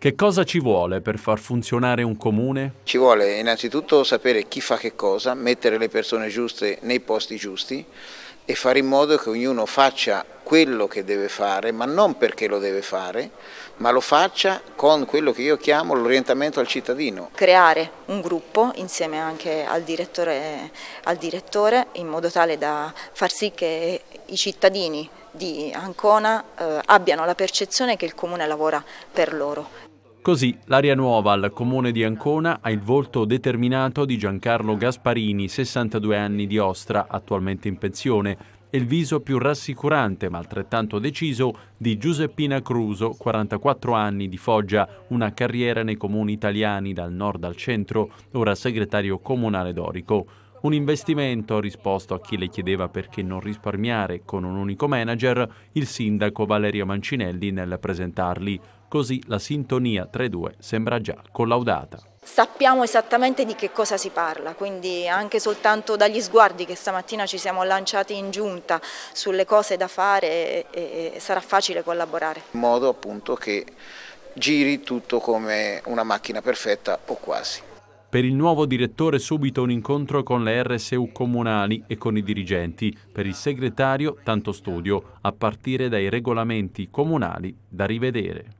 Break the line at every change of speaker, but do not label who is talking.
Che cosa ci vuole per far funzionare un comune?
Ci vuole innanzitutto sapere chi fa che cosa, mettere le persone giuste nei posti giusti e fare in modo che ognuno faccia quello che deve fare, ma non perché lo deve fare, ma lo faccia con quello che io chiamo l'orientamento al cittadino.
Creare un gruppo insieme anche al direttore, al direttore in modo tale da far sì che i cittadini di Ancona eh, abbiano la percezione che il Comune lavora per
loro. Così l'aria nuova al comune di Ancona ha il volto determinato di Giancarlo Gasparini, 62 anni di Ostra, attualmente in pensione, e il viso più rassicurante ma altrettanto deciso di Giuseppina Cruso, 44 anni di Foggia, una carriera nei comuni italiani dal nord al centro, ora segretario comunale dorico. Un investimento, ha risposto a chi le chiedeva perché non risparmiare con un unico manager, il sindaco Valerio Mancinelli nel presentarli. Così la sintonia 3-2 sembra già collaudata
sappiamo esattamente di che cosa si parla, quindi anche soltanto dagli sguardi che stamattina ci siamo lanciati in giunta sulle
cose da fare sarà facile collaborare. In modo appunto che giri tutto come una macchina perfetta o quasi.
Per il nuovo direttore subito un incontro con le RSU comunali e con i dirigenti, per il segretario tanto studio, a partire dai regolamenti comunali da rivedere.